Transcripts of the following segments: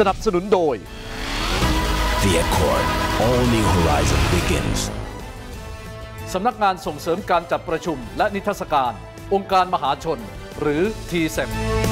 สนับสนุนโดย The Accord All New Horizon Begins สำนักงานส่งเสริมการจัดประชุมและนิทรรศการ องค์การมหาชน หรือ t s e ซ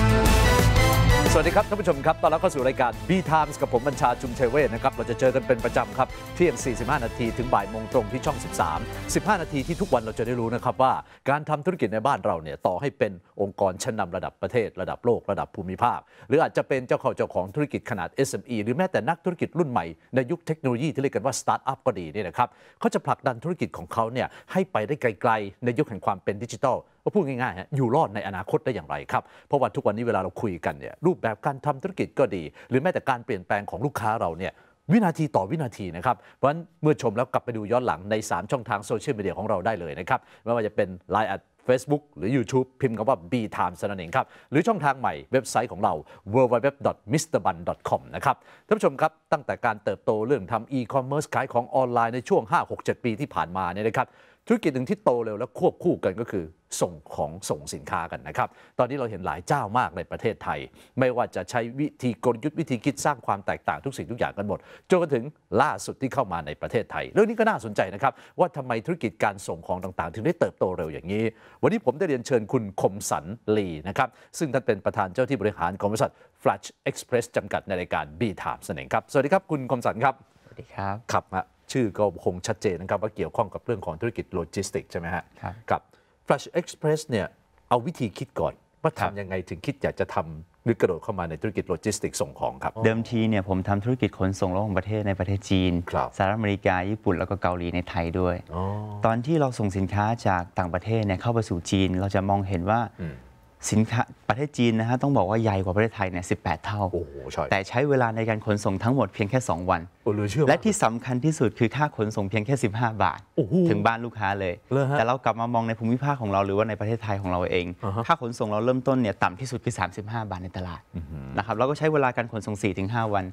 สวัสดีครับท่านผู้ชมครับตอนรับเข้าสู่รายการ B Times กับผมบัญชาจุมเชเวศนะครับ เราจะเจอกันเป็นประจำครับเที่ยง45นาที ถึงบ่ายโมงตรงที่ช่อง 13 15 นาทีที่ทุกวันเราจะได้รู้นะครับว่าการทำธุรกิจในบ้านเราเนี่ย ต่อให้เป็นองค์กรชั้นนาระดับประเทศ ระดับโลกระดับภูมิภาค หรืออาจจะเป็นเจ้าของเจ้าของธุรกิจขนาด SME หรือแม้แต่นักธุรกิจรุ่นใหม่ในยุคเทคโนโลยีที่เรียกกันว่าสตาร์ทอัพก็ดีนี่นะครับเขาจะผลักดันธุรกิจของเขาเนี่ยให้ไปได้ไกล ๆ ในยุคแห่งความเป็นดิจิทัลพูดง่ายๆอยู่รอดในอนาคตได้อย่างไรครับ เพราะว่าทุกวันนี้เวลาเราคุยกันเนี่ยรูปแบบการทำธุรกิจก็ดี หรือแม้แต่การเปลี่ยนแปลงของลูกค้าเราเนี่ยวินาทีต่อวินาทีนะครับ เพราะฉะนั้นเมื่อชมแล้วกลับไปดูย้อนหลังใน 3 ช่องทางโซเชียลมีเดียของเราได้เลยนะครับไม่ว่าจะเป็น Line ด Facebook หรือ YouTube พิมพ์คำว่า B Time สนันเองครับหรือช่องทางใหม่เว็บไซต์ของเรา www.mrbun.com นะครับท่านผู้ชมครับตั้งแต่การเติบโตเรื่องทำอีคอมเมิร์ซขายของออนไลน์ในช่วง 5-6-7 ปีที่ผ่านมาเนี่ยนะครับธุรกิจหนึ่งที่โตเร็วและควบคู่กันก็คือส่งของส่งสินค้ากันนะครับ ตอนนี้เราเห็นหลายเจ้ามากในประเทศไทย ไม่ว่าจะใช้วิธีกลยุทธ์วิธีคิดสร้างความแตกต่างทุกสิ่งทุกอย่างกันหมดจนกระทั่งล่าสุดที่เข้ามาในประเทศไทยเรื่องนี้ก็น่าสนใจนะครับว่าทำไมธุรกิจการส่งของต่างๆ ถึงได้เติบโตเร็วอย่างนี้ วันนี้ผมได้เรียนเชิญคุณคมสันลีนะครับซึ่งท่านเป็นประธานเจ้าที่บริหารของบริษัท Flash Express จำกัดในรายการ B Time เสนอครับ สวัสดีครับคุณคมสันครับสวัสดีครับครับชื่อก็คงชัดเจนนะครับว่าเกี่ยวข้องกับเรื่องของธุรกิจโลจิสติกใช่ไหมฮะครับ Flash Express เนี่ย เอาวิธีคิดก่อน ว่าทำยังไงถึงคิดอยากจะทำหรือกระโดดเข้ามาในธุรกิจโลจิสติกส่งของครับ เดิมทีเนี่ย ผมทำธุรกิจขนส่งระหว่างประเทศในประเทศจีนสหรัฐอเมริกาญี่ปุ่น แล้วก็เกาหลีในไทยด้วยอตอนที่เราส่งสินค้าจากต่างประเทศเนี่ยเข้าไปสู่จีน เราจะมองเห็นว่าสินค้าประเทศจีนนะฮะต้องบอกว่าใหญ่กว่าประเทศไทยเนี่ยสิเท่า แต่ใช้เวลาในการขนส่งทั้งหมดเพียงแค่2วันหรู้เชื่อและที่สำคัญที่สุดคือค่าขนส่งเพียงแค่ 15 บาทถึงบ้านลูกค้าเลยแต่เรากลับมามองในภูมิภาคของเราหรือว่าในประเทศไทยของเราเองค่าขนส่งเราเริ่มต้นเนี่ยต่ำที่สุดคือ35 บาทในตลาดนะครับเราก็ใช้เวลาการขนส่ง 4-5 วัน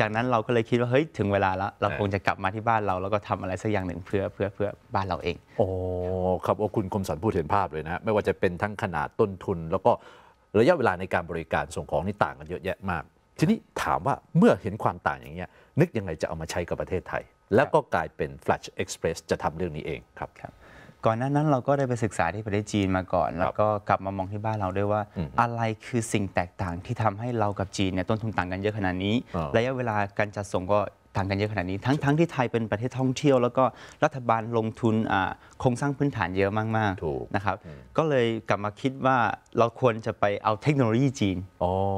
จากนั้นเราก็เลยคิดว่าเฮ้ยถึงเวลาแล้วเราคงจะกลับมาที่บ้านเราแล้วก็ทำอะไรสักอย่างหนึ่งเพื่อเพื่อเพื่อบ้านเราเองโอ้ครับโอ้คุณคมสันพูดเห็นภาพเลยนะไม่ว่าจะเป็นทั้งขนาดต้นทุนแล้วก็ระยะเวลาในการบริการส่งของนี่ต่างกันเยอะแยะมากทีนี้ถามว่าเมื่อเห็นความต่างอย่างเงี้ยนึกยังไงจะเอามาใช้กับประเทศไทย แล้วก็กลายเป็น Flash Express จะทำเรื่องนี้เองครับก่อนหน้านั้นเราก็ได้ไปศึกษาที่ประเทศจีนมาก่อนแล้วก็กลับมามองที่บ้านเราด้วยว่า อะไรคือสิ่งแตกต่างที่ทำให้เรากับจีนเนี่ยต้นทุนต่างกันเยอะขนาดนี้ระยะเวลาการจัดส่งก็ต่างกันเยอะขนาดนี้ทั้งทั้งที่ไทยเป็นประเทศท่องเที่ยว แล้วก็รัฐบาลลงทุนโครงสร้างพื้นฐานเยอะมากๆนะครับก็เลยกลับมาคิดว่าเราควรจะไปเอาเทคโนโลยีจีน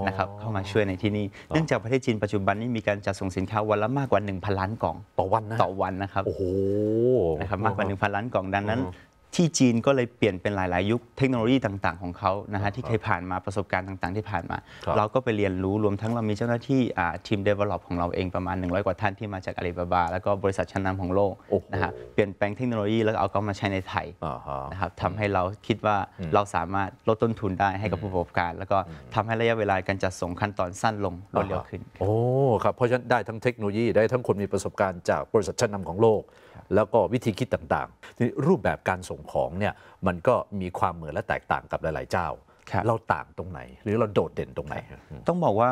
นะครับเข้ามาช่วยในที่นี่เนื่องจากประเทศจีนปัจจุบันนี้มีการจัดส่งสินค้าวันละมากกว่า1,000ล้านกล่องต่อวันนะต่อวันนะครับโอ้โหนะครับมากกว่า1,000ล้านกล่องดังนั้นที่จีน ก็เลยเปลี่ยนเป็นหลาย ๆ ยุคเทคโนโลยีต่าง ๆ ของเขานะฮะ ที่เคยผ่านมาประสบการณ์ต่าง ๆ ที่ผ่านมา เราก็ไปเรียนรู้รวมทั้งเรามีเจ้าหน้าที่ทีมเดเวลลอปของเราเองประมาณ100กว่าท่านที่มาจากอาลีบาบา แล้วก็บริษัทชั้นนาของโลกนะฮะเปลี่ยนแปลงเทคโนโลยีแล้วเอาก็มาใช้ในไทยนะครับทำให้เราคิดว่าเราสามารถลดต้นทุนได้ให้กับผู้ประกอบการแล้วก็ทำให้ระยะเวลาการจัดส่งขั้นตอนสั้นลงรวดเร็วขึ้น โอ้ ครับ เพราะฉะนั้นได้ทั้งเทคโนโลยีได้ทั้งคนมีประสบการณ์จาก บริษัทชั้นนาของโลก แล้วก็วิธีคิดต่างๆรูปแบบการส่ง่งของเนี่ยมันก็มีความเหมือนและแตกต่างกับหลายๆ เจ้า เราต่างตรงไหน หรือเราโดดเด่นตรงไหน ต้องบอกว่า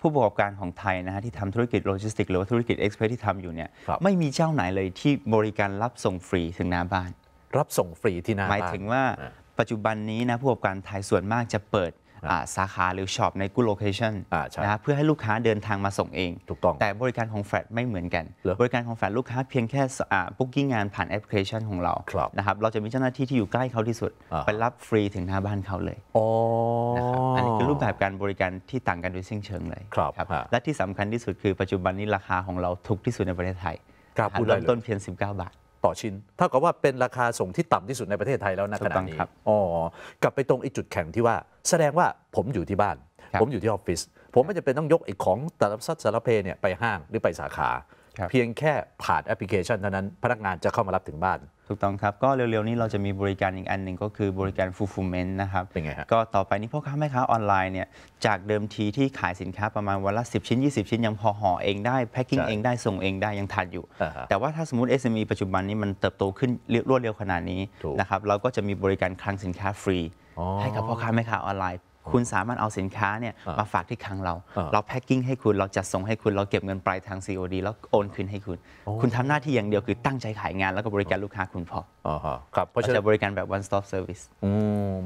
ผู้ประกอบการของไทยนะฮะที่ทำธุรกิจโลจิสติกหรือว่าธุรกิจเอ็กซ์เพรสที่ทำอยู่เนี่ยไม่มีเจ้าไหนเลยที่บริการรับส่งฟรีถึงหน้าบ้าน รับส่งฟรีที่หน้าบ้านหมายถึงว่าปัจจุบันนี้นะผู้ประกอบการไทยส่วนมากจะเปิดสาขาหรือช็อปในกูโลเคชันนะเพื่อให้ลูกค้าเดินทางมาส่งเอง ถูกต้องแต่บริการของแฟลตไม่เหมือนกัน บริการของแฟลตลูกค้าเพียงแค่บุ๊กิ้งงานผ่านแอปพลิเคชันของเรานะครับเราจะมีเจ้าหน้าที่ที่อยู่ใกล้เขาที่สุดไปรับฟรีถึงหน้าบ้านเขาเลยอ๋ออันนี้คือรูปแบบการบริการที่ต่างกันโดยสิ้นเชิงเลยครับและที่สำคัญที่สุดคือปัจจุบันนี้ราคาของเราถูกที่สุดในประเทศไทยเริ่มต้นเพียง19 บาท่อชิ้นเท่ากับว่าเป็นราคาส่งที่ต่ำที่สุดในประเทศไทยแล้วนะขณะนี้ อ๋อกลับไปตรงไอ้จุดแข็งที่ว่า แสดงว่าผมอยู่ที่บ้าน ผมอยู่ที่ออฟฟิศ ผมไม่จำเป็นต้องยกไอ้ของแต่ละสัดสารเพเนี่ยไปห้างหรือไปสาขาเพียงแค่ผ่านแอปพลิเคชันเท่านั้น พนักงานจะเข้ามารับถึงบ้าน ถูกต้องครับ ก็เร็วๆนี้เราจะมีบริการอีกอันหนึ่งก็คือบริการ fulfillment นะครับ เป็นไงฮะก็ต่อไปนี้พ่อค้าแม่ค้าออนไลน์เนี่ยจากเดิมทีที่ขายสินค้าประมาณวันละ 10 ชิ้น 20 ชิ้น ยังพอห่อเองได้ แพ็คกิ้งเองได้ส่งเองได้ ยังทันอยู่แต่ว่าถ้าสมมติ SME ปัจจุบันนี้มันเติบโตขึ้นรวดเร็วขนาดนี้นะครับเราก็จะมีบริการคลังสินค้าฟรี ให้กับพ่อค้าแม่ค้าออนไลน์คุณสามารถเอาสินค้าเนี่ยมาฝากที่คลังเรา เราแพ็กกิ้งให้คุณ เราจัดส่งให้คุณ เราเก็บเงินปลายทาง COD แล้วโอนคืนให้คุณ คุณทำหน้าที่อย่างเดียวคือตั้งใจขายงาน แล้วก็บริการลูกค้าคุณพอครับ เพราะฉะนั้นบริการแบบ one stop service อ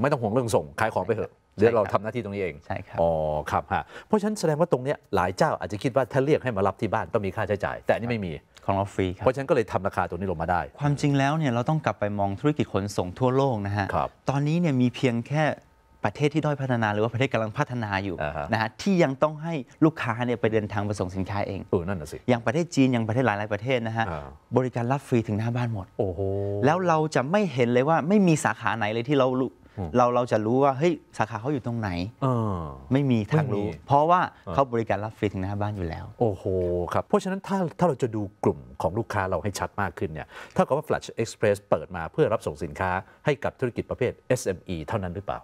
ไม่ต้องห่วงเรื่องส่ง ขายของไปเถอะเดี๋ยวเราทำหน้าที่ตรงนี้เองใช่ครับอ๋อครับฮะเพราะฉะนั้นแสดงว่าตรงเนี้ยหลายเจ้าอาจจะคิดว่าถ้าเรียกให้มารับที่บ้านต้องมีค่าใช้จ่ายแต่นี่ไม่มีของเราฟรีครับเพราะฉะนั้นก็เลยทำราคาตัวนี้ลงมาได้ ความจริงแล้วเนี่ยเราต้องกลับไปมองธุรกิจขนส่งทั่วโลกนะฮะตอนนี้เนี่ยมีเพียงแค่ประเทศที่ด้อยพัฒนาหรือว่าประเทศกำลังพัฒนาอยู่นะฮะที่ยังต้องให้ลูกค้าเนี่ยไปเดินทางไปส่งสินค้าเองเออนั่นน่ะสิอย่างประเทศจีนอย่างประเทศหลายยประเทศนะฮะบริการรับฟรีถึงหน้าบ้านหมดโอ้โหแล้วเราจะไม่เห็นเลยว่าไม่มีสาขาไหนเลยที่เราเราเราจะรู้ว่าเฮ้ยสาขาเขาอยู่ตรงไหนเออไม่มีทางรู้ เพราะว่าเขาบริการรับฟรีถึงหน้าบ้านอยู่แล้วโอ้โหครับเพราะฉะนั้นถ้าถ้าเราจะดูกลุ่มของลูกค้าเราให้ชัดมากขึ้นเนี่ยเท่ากับว่า Flash Express เปิดมาเพื่อรับส่งสินค้าให้กับธุรกิจประเภท SME เท่านั้นหรือเปล่า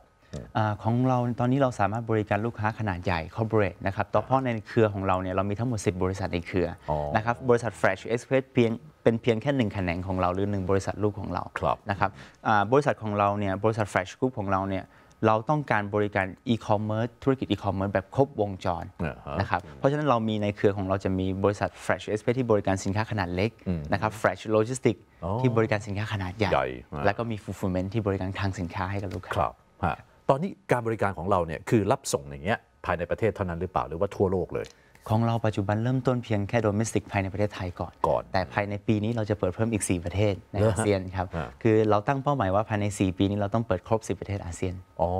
อของเราตอนนี้เราสามารถบริการลูกค้าขนาดใหญ่ corporate นะครับต่อเพราะในเครือของเราเนี่ยเรามีทั้งหมด10 บริษัทในเครืออนะครับ บริษัท Fresh Express เพียงเป็นเพียงแค่หนึ่งแขนงของเราหรือหนึ่งบริษัทลูกของเราครับนะครับบริษัทของเราเนี่ยบริษัท Fresh Group ของเราเนี่ยเราต้องการบริการ e-commerce ธุรกิจ e-commerce แบบครบวงจรนะครับเพราะฉะนั้นเรามีในเครือของเราจะมีบริษัท Fresh e x p r e s s ที่บริการสินค้าขนาดเล็กนะครับ Fresh Logistics ที่บริการสินค้าขนาดใหญ่แล้วก็มี Fulfillment ที่บริการทางสินค้าให้กับลูกค้าตอนนี้การบริการของเราเนี่ยคือรับส่งอย่างเงี้ยภายในประเทศเท่านั้นหรือเปล่าหรือว่าทั่วโลกเลยของเราปัจจุบันเริ่มต้นเพียงแค่โดเมสติกภายในประเทศไทยก่อนก่อน แต่ ภายในปีนี้เราจะเปิดเพิ่มอีก 4 ประเทศในอาเซียนครับ คือเราตั้งเป้าหมายว่าภายใน 4 ปีนี้เราต้องเปิดครบ 10 ประเทศอาเซียน อ๋อ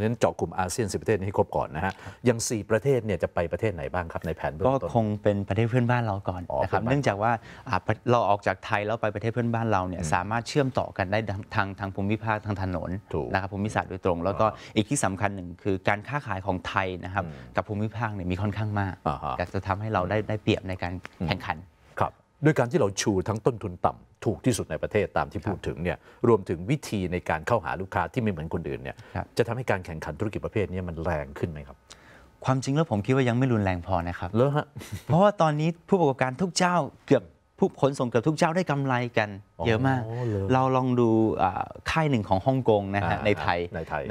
นั้นเจาะกลุ่มอาเซียน 10 ประเทศให้ครบก่อนนะฮะอย่าง4 ประเทศเนี่ยจะไปประเทศไหนบ้างครับในแผนเบื้องต้น ก็คงเป็นประเทศเพื่อนบ้านเราก่อนนะครับ เนื่องจากว่าเราออกจากไทยแล้วไปประเทศเพื่อนบ้านเราเนี่ยสามารถเชื่อมต่อกันได้ทางทางภูมิภาคทางถนนนะครับภูมิศาสตร์โดยตรง แล้วก็อีกที่สำคัญหนึ่งคือการค้าขายของไทยนะครับกับภูมิภาคเนี่ยมีค่อนข้างมากยากจะทำให้เราได้ได้เปรียบในการแข่งขันครับด้วยการที่เราชูทั้งต้นทุนต่ำถูกที่สุดในประเทศตามที่พูดถึงเนี่ยรวมถึงวิธีในการเข้าหาลูกค้าที่ไม่เหมือนคนอื่นเนี่ยจะทำให้การแข่งขันธุรกิจประเภทนี้มันแรงขึ้นไหมครับความจริงแล้วผมคิดว่ายังไม่รุนแรงพอนะครับเพราะว่าตอนนี้ผู้ประกอบการทุกเจ้าเกือบผู้ขนส่งเกือบทุกเจ้าได้กำไรกัน เยอะมาก เราลองดูค่ายหนึ่งของฮ่องกงนะฮะในไทย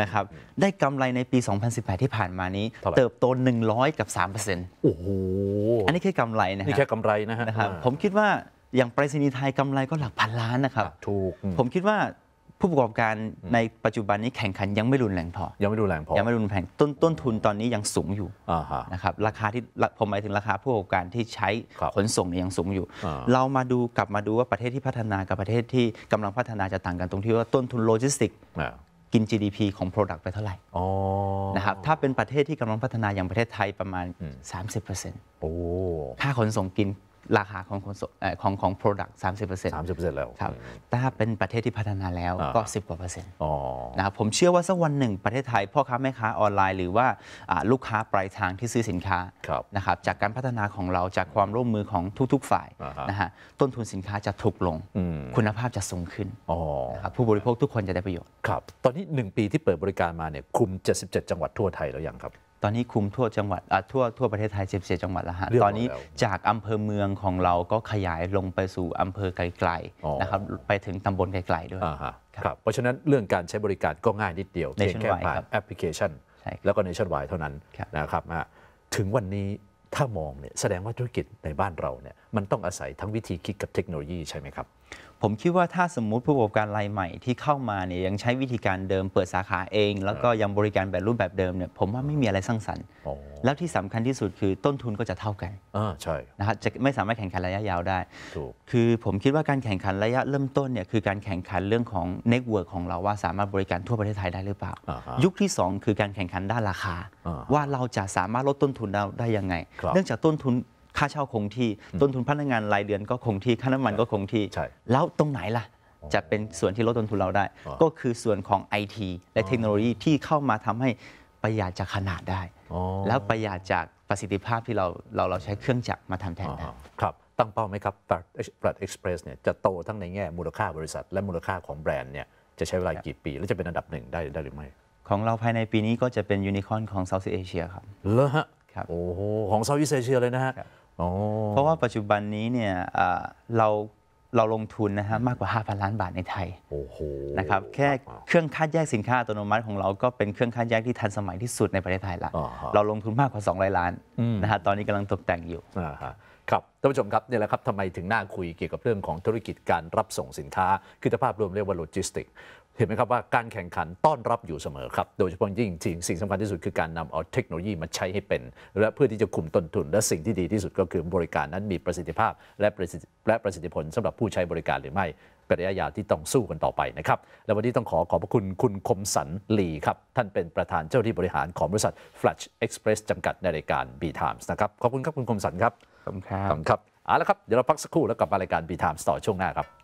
นะครับได้กำไรในปี 2018 ที่ผ่านมานี้ เติบโต 100 กับ 3%โอ้โห อันนี้แค่กำไรนะนี่แค่กำไรนะฮะผมคิดว่าอย่างไปรษณีย์ไทยกำไรก็หลักพันล้านนะครับ ถูก ผมคิดว่าผู้ประกอบการในปัจจุบันนี้แข่งขันยังไม่รุนแรงพอ ยังไม่รุนแรงพอยังไม่รุนแรงต้นต้นทุนตอนนี้ยังสูงอยู่นะครับราคาที่ผมหมายถึงราคาผู้ประกอบการที่ใช้ขนส่งยังสูงอยู่ เรามาดูกลับมาดูว่าประเทศที่พัฒนากับประเทศที่กำลังพัฒนาจะต่างกันตรงที่ว่าต้นทุนโลจิสติกกิน GDP ของ Product ไปเท่าไหร่นะครับถ้าเป็นประเทศที่กำลังพัฒนาอย่างประเทศไทยประมาณ 30%โอ้ค่าขนส่งกินราคาของของของ product 30% 30%แล้ว ครับถ้าเป็นประเทศที่พัฒนาแล้วก็ 10กว่าเปอร์เซ็นต์นะครับ ผมเชื่อว่าสักวันหนึ่งประเทศไทยพ่อค้าแม่ค้าออนไลน์หรือว่าลูกค้าปลายทางที่ซื้อสินค้านะครับ จากการพัฒนาของเราจากความร่วมมือของทุกๆฝ่ายนะฮะ ต้นทุนสินค้าจะถูกลง คุณภาพจะสูงขึ้นนะครับผู้บริโภคทุกคนจะได้ประโยชน์ ครับ ตอนนี้ 1 ปีที่เปิดบริการมาเนี่ยคุม77จังหวัดทั่วไทยแล้วยังครับตอนนี้คุมทั่วจังหวัดทั่วทั่วประเทศไทย14จังหวัดแล้วฮะ ตอนนี้จากอำเภอเมืองของเราก็ขยายลงไปสู่อำเภอไกลๆนะครับไปถึงตำบลไกล ๆด้วยครับเพราะฉะนั้นเรื่องการใช้บริการก็ง่ายนิดเดียวเพียงแค่ผ่านแอปพลิเคชันแล้วก็ในชั้นไวเท่านั้นนะครับถึงวันนี้ถ้ามองเนี่ยแสดงว่าธุรกิจในบ้านเราเนี่ยมันต้องอาศัยทั้งวิธีคิดกับเทคโนโลยีใช่ไหมครับผมคิดว่าถ้าสมมุติผู้ประกอบการรายใหม่ ที่เข้ามาเนี่ยยังใช้วิธีการเดิม เปิดสาขาเอง แล้วก็ยังบริการแบบรูปแบบเดิมเนี่ยผมว่าไม่มีอะไรสร้างสรรค์แล้วที่สำคัญที่สุดคือต้นทุนก็จะเท่ากันอ่าใช่นะครับจะไม่สามารถแข่งขันระยะยาวได้ถูกคือผมคิดว่าการแข่งขันระยะเริ่มต้นเนี่ยคือการแข่งขันเรื่องของเน็ตเวิร์กของเราว่าสามารถบริการทั่วประเทศไทยได้หรือเปล่า ยุคที่ 2 คือการแข่งขันด้านราคาว่าเราจะสามารถลดต้นทุนได้ยังไง เนื่องจากต้นทุนค่าเช่าคงที่ต้นทุนพนักงานรายเดือนก็คงที่ค่าน้ำมันก็คงที่แล้วตรงไหนล่ะ จะเป็นส่วนที่ลดต้นทุนเราได้ ก็คือส่วนของไอทีและเทคโนโลยีที่เข้ามาทำให้ประหยัดจากขนาดได้ แล้วประหยัดจากประสิทธิภาพที่เราเราเราใช้เครื่องจักรมาทำแทนได้ครับ ตั้งเป้าไหมครับ f l a ล e เอ็กซ์เนี่ยจะโตทั้งในแง่ มูลค่าบริษัท และมูลค่าของแบรนด์เนี่ยจะใช้เวลากี่ปีแล้วจะเป็นอันดับหนึ่งได้ได้หรือไม่ของเราภายในปีนี้ก็จะเป็นยูนิคอร์นของซาท์อีสเอเชียครับเลอฮะครับโอ้โหของเซาท์อีสเอเชียเลยนะฮะเพราะว่าปัจจุบันนี้เนี่ยเราเราลงทุนนะฮะมากกว่า5,000 ล้านบาทในไทยนะครับแค่เครื่องคัดแยกสินค้าอัตโนมัติ ของเราก็เป็นเครื่องคัดแยกที่ทันสมัยที่สุดในประเทศไทยละเราลงทุนมากกว่า 200 ล้านนะฮะตอนนี้กำลังตกแต่งอยู่ครับท่านผู้ชมครับนี่แหละครับทำไมถึงน่าคุยเกี่ยวกับเรื่องของธุรกิจการรับส่งสินค้าคือภาพรวมเรียกว่าโลจิสติกเห็นไหมครับว่าการแข่งขันต้อนรับอยู่เสมอครับโดยเฉพาะยิ่งจริงสิ่งสำคัญที่สุดคือการนำเอาเทคโนโลยีมาใช้ให้เป็น และเพื่อที่จะคุมต้นทุน และสิ่งที่ดีที่สุดก็คือบริการนั้นมีประสิทธิภาพและประสิทธิและประสิทธิผลสำหรับผู้ใช้บริการหรือไม่เป็นระยะยาวที่ต้องสู้กันต่อไปนะครับและวันนี้ต้องขอขอบพระคุณคุณคมสันลีครับท่านเป็นประธานเจ้าที่บริหารของบริษัท Flash Express จำกัดในรายการ B Times นะครับขอบคุณครับคุณคมสันครับขอบคุณครับเอาละครับเดี๋ยวเราพักสักครู่แล้วกลับมารายการ B Times ต่อช่วงหน้าครับ